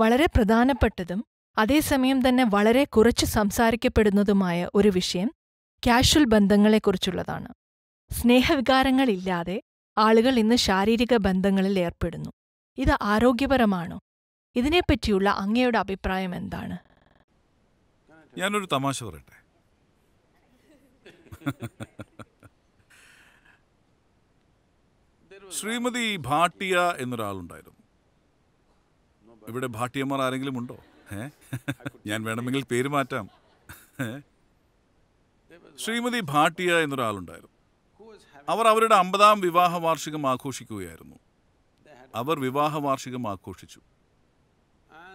വളരെ പ്രധാനപ്പെട്ടതും അതേസമയം തന്നെ വളരെ കുറച്ച് സംസാരിക്കപ്പെടുന്നതുമായ ഒരു വിഷയം കാഷ്വൽ ബന്ധങ്ങളെക്കുറിച്ചുള്ളതാണ് സ്നേഹവികാരങ്ങളില്ലാതെ ആളുകൾ ഇന്ന് ശാരീരിക ബന്ധങ്ങളിൽ ഏർപ്പെടുന്നു ഇത് ആരോഗ്യപരമാണോ ഇതിനെപ്പറ്റിയുള്ള അങ്ങയുടെ അഭിപ്രായം എന്താണ് ഞാനൊരു തമാശ പറയട്ടെ ശ്രീമതി ഭാട്ടിയ എന്നൊരാളുണ്ടായിരുന്നു ഇവിടെ ഭാട്ടിയന്മാർ ആരെങ്കിലും ഉണ്ടോ ഏ ഞാൻ വേണമെങ്കിൽ പേര് മാറ്റാം ശ്രീമതി ഭാട്ടിയ എന്നൊരാളുണ്ടായിരുന്നു അവർ അവരുടെ അമ്പതാം വിവാഹ വാർഷികം ആഘോഷിക്കുകയായിരുന്നു അവർ വിവാഹ വാർഷികം ആഘോഷിച്ചു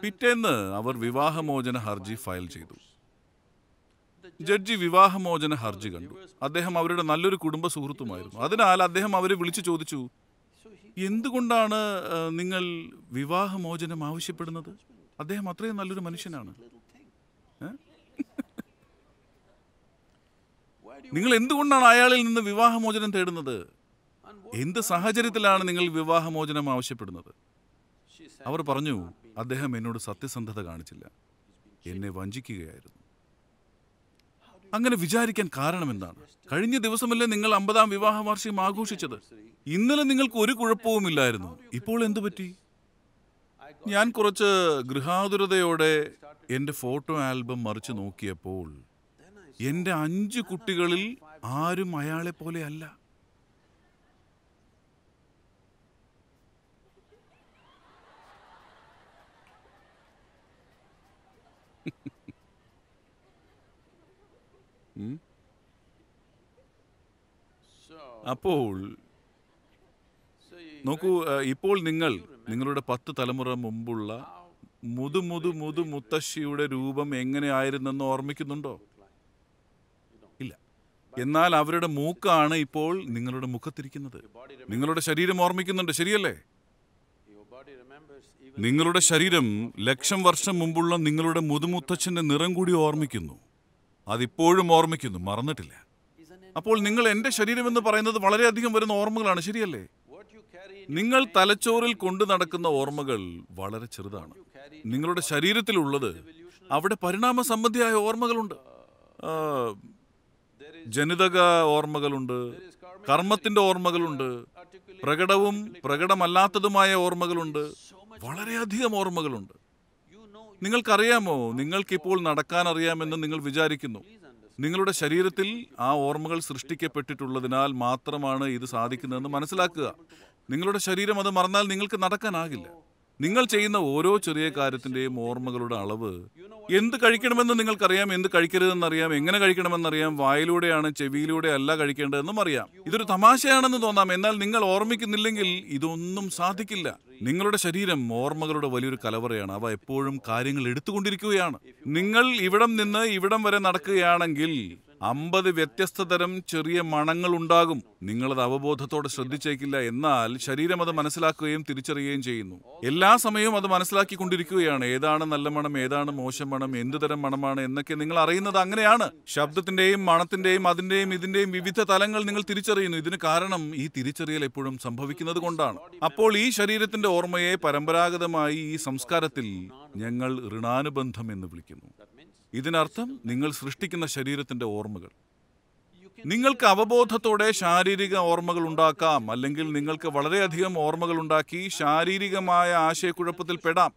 പിറ്റേന്ന് അവർ വിവാഹമോചന ഹർജി ഫയൽ ചെയ്തു ജഡ്ജി വിവാഹമോചന ഹർജി കണ്ടു അദ്ദേഹം അവരുടെ നല്ലൊരു കുടുംബ സുഹൃത്തുമായിരുന്നു അതിനാൽ അദ്ദേഹം അവരെ വിളിച്ചു ചോദിച്ചു എന്തുകൊണ്ടാണ് നിങ്ങൾ വിവാഹമോചനം ആവശ്യപ്പെടുന്നത് അദ്ദേഹം അത്രയും നല്ലൊരു മനുഷ്യനാണ് നിങ്ങൾ എന്തുകൊണ്ടാണ് അയാളിൽ നിന്ന് വിവാഹമോചനം തേടുന്നത് എന്ത് സാഹചര്യത്തിലാണ് നിങ്ങൾ വിവാഹമോചനം ആവശ്യപ്പെടുന്നത് അവർ പറഞ്ഞു അദ്ദേഹം എന്നോട് സത്യസന്ധത കാണിച്ചില്ല എന്നെ വഞ്ചിക്കുകയായിരുന്നു അങ്ങനെ വിചാരിക്കാൻ കാരണമെന്താണ് കഴിഞ്ഞ ദിവസമല്ലേ നിങ്ങൾ അമ്പതാം വിവാഹ വാർഷികം ആഘോഷിച്ചത് ഇന്നലെ നിങ്ങൾക്ക് ഒരു കുഴപ്പവുമില്ലായിരുന്നു ഇപ്പോൾ എന്തു പറ്റി ഞാൻ കുറച്ച് ഗൃഹാതുരതയോടെ എൻ്റെ ഫോട്ടോ ആൽബം മറിച്ച് നോക്കിയപ്പോൾ എൻ്റെ അഞ്ച് കുട്ടികളിൽ ആരും അയാളെ പോലെ അല്ല Ha അപ്പോൾ നോക്കൂ ഇപ്പോൾ നിങ്ങൾ നിങ്ങളുടെ പത്ത് തലമുറ മുമ്പുള്ള മുതു മുതു മുതു മുത്തശ്ശിയുടെ രൂപം എങ്ങനെയായിരുന്നെന്ന് ഓർമ്മിക്കുന്നുണ്ടോ ഇല്ല എന്നാൽ അവരുടെ മൂക്കാണ് ഇപ്പോൾ നിങ്ങളുടെ മുഖത്തിരിക്കുന്നത് നിങ്ങളുടെ ശരീരം ഓർമ്മിക്കുന്നുണ്ട് ശരിയല്ലേ നിങ്ങളുടെ ശരീരം ലക്ഷം വർഷം മുമ്പുള്ള നിങ്ങളുടെ മുതുമുത്തച്ഛന്റെ നിറം കൂടി ഓർമ്മിക്കുന്നു അതിപ്പോഴും ഓർമ്മിക്കുന്നു മറന്നിട്ടില്ല അപ്പോൾ നിങ്ങൾ എൻ്റെ ശരീരമെന്ന് പറയുന്നത് വളരെയധികം വരുന്ന ഓർമ്മകളാണ് ശരിയല്ലേ നിങ്ങൾ തലച്ചോറിൽ കൊണ്ടു നടക്കുന്ന ഓർമ്മകൾ വളരെ ചെറുതാണ് നിങ്ങളുടെ ശരീരത്തിലുള്ളത് അവിടെ പരിണാമ സംബന്ധിയായ ഓർമ്മകളുണ്ട് ജനിതക ഓർമ്മകളുണ്ട് കർമ്മത്തിൻ്റെ ഓർമ്മകളുണ്ട് പ്രകടവും പ്രകടമല്ലാത്തതുമായ ഓർമ്മകളുണ്ട് വളരെയധികം ഓർമ്മകളുണ്ട് നിങ്ങൾക്കറിയാമോ നിങ്ങൾക്കിപ്പോൾ നടക്കാൻ അറിയാമെന്ന് നിങ്ങൾ വിചാരിക്കുന്നു നിങ്ങളുടെ ശരീരത്തിൽ ആ ഓർമ്മകൾ സൃഷ്ടിക്കപ്പെട്ടിട്ടുള്ളതിനാൽ മാത്രമാണ് ഇത് സാധിക്കുന്നതെന്ന് മനസ്സിലാക്കുക നിങ്ങളുടെ ശരീരം അത് മറന്നാൽ നിങ്ങൾക്ക് നടക്കാനാകില്ല നിങ്ങൾ ചെയ്യുന്ന ഓരോ ചെറിയ കാര്യത്തിൻ്റെയും ഓർമ്മകളുടെ അളവ് എന്ത് കഴിക്കണമെന്ന് നിങ്ങൾക്കറിയാം എന്ത് കഴിക്കരുതെന്നറിയാം എങ്ങനെ കഴിക്കണമെന്നറിയാം വായിലൂടെയാണ് ചെവിയിലൂടെ അല്ല കഴിക്കേണ്ടതെന്നും അറിയാം ഇതൊരു തമാശയാണെന്ന് തോന്നാം എന്നാൽ നിങ്ങൾ ഓർമ്മിക്കുന്നില്ലെങ്കിൽ ഇതൊന്നും സാധിക്കില്ല നിങ്ങളുടെ ശരീരം ഓർമ്മകളുടെ വലിയൊരു കലവറയാണ് അവ എപ്പോഴും കാര്യങ്ങൾ എടുത്തുകൊണ്ടിരിക്കുകയാണ് നിങ്ങൾ ഇവിടം നിന്ന് ഇവിടം വരെ നടക്കുകയാണെങ്കിൽ അമ്പത് വ്യത്യസ്ത തരം ചെറിയ ഉണ്ടാകും നിങ്ങളത് അവബോധത്തോടെ ശ്രദ്ധിച്ചേക്കില്ല എന്നാൽ ശരീരം അത് മനസ്സിലാക്കുകയും തിരിച്ചറിയുകയും ചെയ്യുന്നു എല്ലാ സമയവും അത് മനസ്സിലാക്കിക്കൊണ്ടിരിക്കുകയാണ് ഏതാണ് നല്ല മണം ഏതാണ് മോശം മണം എന്ത് തരം മണമാണ് എന്നൊക്കെ നിങ്ങൾ അറിയുന്നത് അങ്ങനെയാണ് ശബ്ദത്തിന്റെയും മണത്തിന്റെയും അതിന്റെയും ഇതിന്റെയും വിവിധ തലങ്ങൾ നിങ്ങൾ തിരിച്ചറിയുന്നു ഇതിന് കാരണം ഈ തിരിച്ചറിയൽ എപ്പോഴും സംഭവിക്കുന്നത് കൊണ്ടാണ് അപ്പോൾ ഈ ശരീരത്തിന്റെ ഓർമ്മയെ പരമ്പരാഗതമായി ഈ സംസ്കാരത്തിൽ ഞങ്ങൾ ഋണാനുബന്ധം എന്ന് വിളിക്കുന്നു ഇതിനർത്ഥം നിങ്ങൾ സൃഷ്ടിക്കുന്ന ശരീരത്തിൻ്റെ ഓർമ്മകൾ നിങ്ങൾക്ക് അവബോധത്തോടെ ശാരീരിക ഓർമ്മകൾ ഉണ്ടാക്കാം അല്ലെങ്കിൽ നിങ്ങൾക്ക് വളരെയധികം ഓർമ്മകൾ ഉണ്ടാക്കി ശാരീരികമായ ആശയക്കുഴപ്പത്തിൽ പെടാം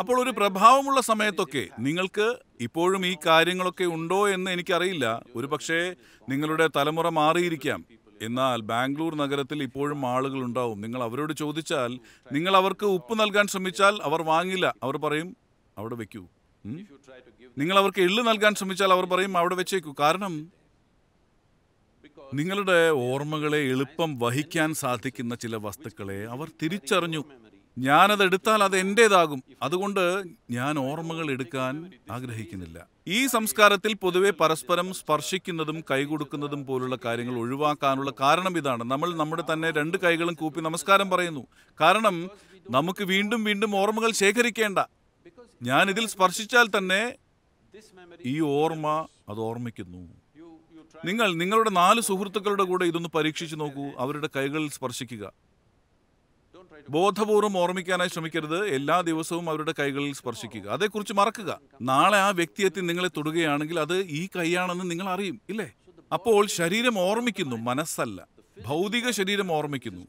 അപ്പോൾ ഒരു പ്രഭാവമുള്ള സമയത്തൊക്കെ നിങ്ങൾക്ക് ഇപ്പോഴും ഈ കാര്യങ്ങളൊക്കെ ഉണ്ടോ എന്ന് എനിക്കറിയില്ല ഒരു പക്ഷേ നിങ്ങളുടെ തലമുറ മാറിയിരിക്കാം എന്നാൽ ബാംഗ്ലൂർ നഗരത്തിൽ ഇപ്പോഴും ആളുകൾ ഉണ്ടാവും നിങ്ങൾ അവരോട് ചോദിച്ചാൽ നിങ്ങൾ അവർക്ക് ഉപ്പ് നൽകാൻ ശ്രമിച്ചാൽ അവർ വാങ്ങില്ല അവർ പറയും അവിടെ വയ്ക്കൂ നിങ്ങൾ അവർക്ക് എള്ളു നൽകാൻ ശ്രമിച്ചാൽ അവർ പറയും അവിടെ വെച്ചേക്കൂ കാരണം നിങ്ങളുടെ ഓർമ്മകളെ എളുപ്പം വഹിക്കാൻ സാധിക്കുന്ന ചില വസ്തുക്കളെ അവർ തിരിച്ചറിഞ്ഞു ഞാനത് എടുത്താൽ അത് എൻ്റേതാകും അതുകൊണ്ട് ഞാൻ ഓർമ്മകൾ എടുക്കാൻ ആഗ്രഹിക്കുന്നില്ല ഈ സംസ്കാരത്തിൽ പൊതുവെ പരസ്പരം സ്പർശിക്കുന്നതും കൈകൊടുക്കുന്നതും പോലുള്ള കാര്യങ്ങൾ ഒഴിവാക്കാനുള്ള കാരണം ഇതാണ് നമ്മൾ നമ്മുടെ തന്നെ രണ്ട് കൈകളും കൂപ്പി നമസ്കാരം പറയുന്നു കാരണം നമുക്ക് വീണ്ടും വീണ്ടും ഓർമ്മകൾ ശേഖരിക്കേണ്ട ഞാൻ ഇതിൽ സ്പർശിച്ചാൽ തന്നെ ഈ ഓർമ്മ അത് ഓർമ്മിക്കുന്നു നിങ്ങൾ നിങ്ങളുടെ നാല് സുഹൃത്തുക്കളുടെ കൂടെ ഇതൊന്ന് പരീക്ഷിച്ചു നോക്കൂ അവരുടെ കൈകളിൽ സ്പർശിക്കുക ബോധപൂർവം ഓർമ്മിക്കാനായി ശ്രമിക്കരുത് എല്ലാ ദിവസവും അവരുടെ കൈകളിൽ സ്പർശിക്കുക അതേക്കുറിച്ച് മറക്കുക നാളെ ആ വ്യക്തി എത്തി നിങ്ങളെ തൊടുകയാണെങ്കിൽ അത് ഈ കൈയാണെന്ന് നിങ്ങൾ അറിയും ഇല്ലേ അപ്പോൾ ശരീരം ഓർമ്മിക്കുന്നു മനസ്സല്ല ഭൗതിക ശരീരം ഓർമ്മിക്കുന്നു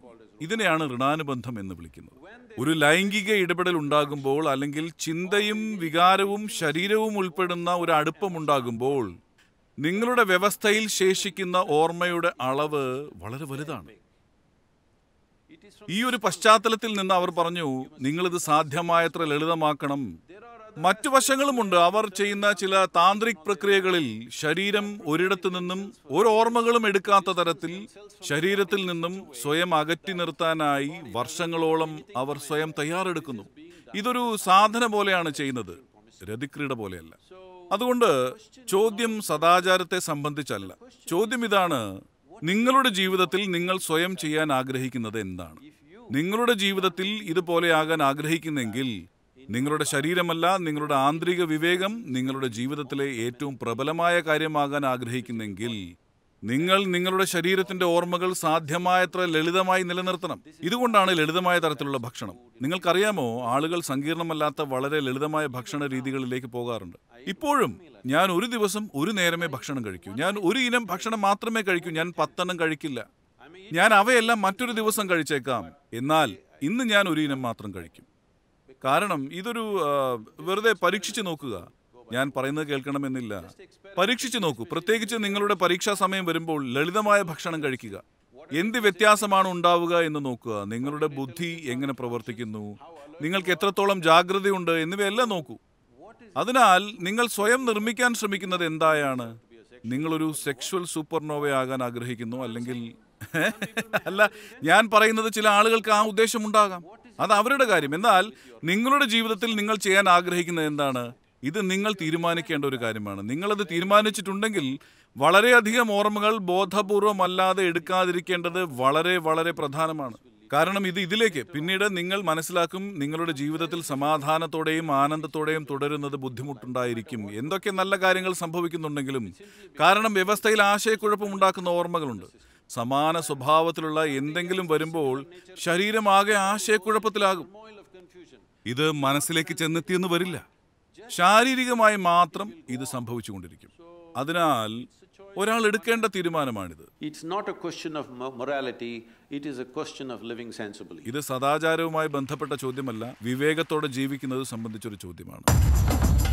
ഇതിനെയാണ് ഋണാനുബന്ധം എന്ന് വിളിക്കുന്നത് ഒരു ലൈംഗിക ഇടപെടൽ ഉണ്ടാകുമ്പോൾ അല്ലെങ്കിൽ ചിന്തയും വികാരവും ശരീരവും ഉൾപ്പെടുന്ന ഒരു അടുപ്പമുണ്ടാകുമ്പോൾ നിങ്ങളുടെ വ്യവസ്ഥയിൽ ശേഷിക്കുന്ന ഓർമ്മയുടെ അളവ് വളരെ വലുതാണ് ഈ ഒരു പശ്ചാത്തലത്തിൽ നിന്ന് അവർ പറഞ്ഞു നിങ്ങളിത് സാധ്യമായത്ര ലളിതമാക്കണം മറ്റു വശങ്ങളുമുണ്ട് അവർ ചെയ്യുന്ന ചില താന്ത്രിക് പ്രക്രിയകളിൽ ശരീരം ഒരിടത്തു നിന്നും ഒരു ഓർമ്മകളും എടുക്കാത്ത തരത്തിൽ ശരീരത്തിൽ നിന്നും സ്വയം അകറ്റി നിർത്താനായി വർഷങ്ങളോളം അവർ സ്വയം തയ്യാറെടുക്കുന്നു ഇതൊരു സാധന പോലെയാണ് ചെയ്യുന്നത് രതിക്രീഡ പോലെയല്ല അതുകൊണ്ട് ചോദ്യം സദാചാരത്തെ സംബന്ധിച്ചല്ല ചോദ്യം ഇതാണ് നിങ്ങളുടെ ജീവിതത്തിൽ നിങ്ങൾ സ്വയം ചെയ്യാൻ ആഗ്രഹിക്കുന്നത് എന്താണ് നിങ്ങളുടെ ജീവിതത്തിൽ ഇതുപോലെയാകാൻ ആഗ്രഹിക്കുന്നെങ്കിൽ നിങ്ങളുടെ ശരീരമല്ല നിങ്ങളുടെ ആന്തരിക വിവേകം നിങ്ങളുടെ ജീവിതത്തിലെ ഏറ്റവും പ്രബലമായ കാര്യമാകാൻ ആഗ്രഹിക്കുന്നെങ്കിൽ നിങ്ങൾ നിങ്ങളുടെ ശരീരത്തിന്റെ ഓർമ്മകൾ സാധ്യമായത്ര ലളിതമായി നിലനിർത്തണം ഇതുകൊണ്ടാണ് ലളിതമായ തരത്തിലുള്ള ഭക്ഷണം നിങ്ങൾക്കറിയാമോ ആളുകൾ സങ്കീർണമല്ലാത്ത വളരെ ലളിതമായ ഭക്ഷണ രീതികളിലേക്ക് പോകാറുണ്ട് ഇപ്പോഴും ഞാൻ ഒരു ദിവസം ഒരു നേരമേ ഭക്ഷണം കഴിക്കൂ ഞാൻ ഒരു ഇനം ഭക്ഷണം മാത്രമേ കഴിക്കൂ ഞാൻ പത്തെണ്ണം കഴിക്കില്ല ഞാൻ അവയെല്ലാം മറ്റൊരു ദിവസം കഴിച്ചേക്കാം എന്നാൽ ഇന്ന് ഞാൻ ഒരു ഇനം മാത്രം കഴിക്കും കാരണം ഇതൊരു വെറുതെ പരീക്ഷിച്ചു നോക്കുക ഞാൻ പറയുന്നത് കേൾക്കണമെന്നില്ല പരീക്ഷിച്ചു നോക്കൂ പ്രത്യേകിച്ച് നിങ്ങളുടെ പരീക്ഷാ സമയം വരുമ്പോൾ ലളിതമായ ഭക്ഷണം കഴിക്കുക എന്ത് വ്യത്യാസമാണ് ഉണ്ടാവുക എന്ന് നോക്കുക നിങ്ങളുടെ ബുദ്ധി എങ്ങനെ പ്രവർത്തിക്കുന്നു നിങ്ങൾക്ക് എത്രത്തോളം ജാഗ്രതയുണ്ട് എന്നിവയെല്ലാം നോക്കൂ അതിനാൽ നിങ്ങൾ സ്വയം നിർമ്മിക്കാൻ ശ്രമിക്കുന്നത് എന്തായാണ് നിങ്ങളൊരു സെക്ഷൽ ആകാൻ ആഗ്രഹിക്കുന്നു അല്ലെങ്കിൽ അല്ല ഞാൻ പറയുന്നത് ചില ആളുകൾക്ക് ആ ഉദ്ദേശമുണ്ടാകാം അത് അവരുടെ കാര്യം എന്നാൽ നിങ്ങളുടെ ജീവിതത്തിൽ നിങ്ങൾ ചെയ്യാൻ ആഗ്രഹിക്കുന്നത് എന്താണ് ഇത് നിങ്ങൾ തീരുമാനിക്കേണ്ട ഒരു കാര്യമാണ് നിങ്ങളത് തീരുമാനിച്ചിട്ടുണ്ടെങ്കിൽ വളരെയധികം ഓർമ്മകൾ ബോധപൂർവമല്ലാതെ എടുക്കാതിരിക്കേണ്ടത് വളരെ വളരെ പ്രധാനമാണ് കാരണം ഇത് ഇതിലേക്ക് പിന്നീട് നിങ്ങൾ മനസ്സിലാക്കും നിങ്ങളുടെ ജീവിതത്തിൽ സമാധാനത്തോടെയും ആനന്ദത്തോടെയും തുടരുന്നത് ബുദ്ധിമുട്ടുണ്ടായിരിക്കും എന്തൊക്കെ നല്ല കാര്യങ്ങൾ സംഭവിക്കുന്നുണ്ടെങ്കിലും കാരണം വ്യവസ്ഥയിൽ ആശയക്കുഴപ്പമുണ്ടാക്കുന്ന ഓർമ്മകളുണ്ട് സമാന സ്വഭാവത്തിലുള്ള എന്തെങ്കിലും വരുമ്പോൾ ശരീരമാകെ ആശയക്കുഴപ്പത്തിലാകും ഇത് മനസ്സിലേക്ക് ചെന്നെത്തിയെന്ന് വരില്ല ശാരീരികമായി മാത്രം ഇത് സംഭവിച്ചുകൊണ്ടിരിക്കും അതിനാൽ ഒരാൾ എടുക്കേണ്ട തീരുമാനമാണിത് ഇത് സദാചാരവുമായി ബന്ധപ്പെട്ട ചോദ്യമല്ല വിവേകത്തോടെ ജീവിക്കുന്നത് സംബന്ധിച്ചൊരു ചോദ്യമാണ്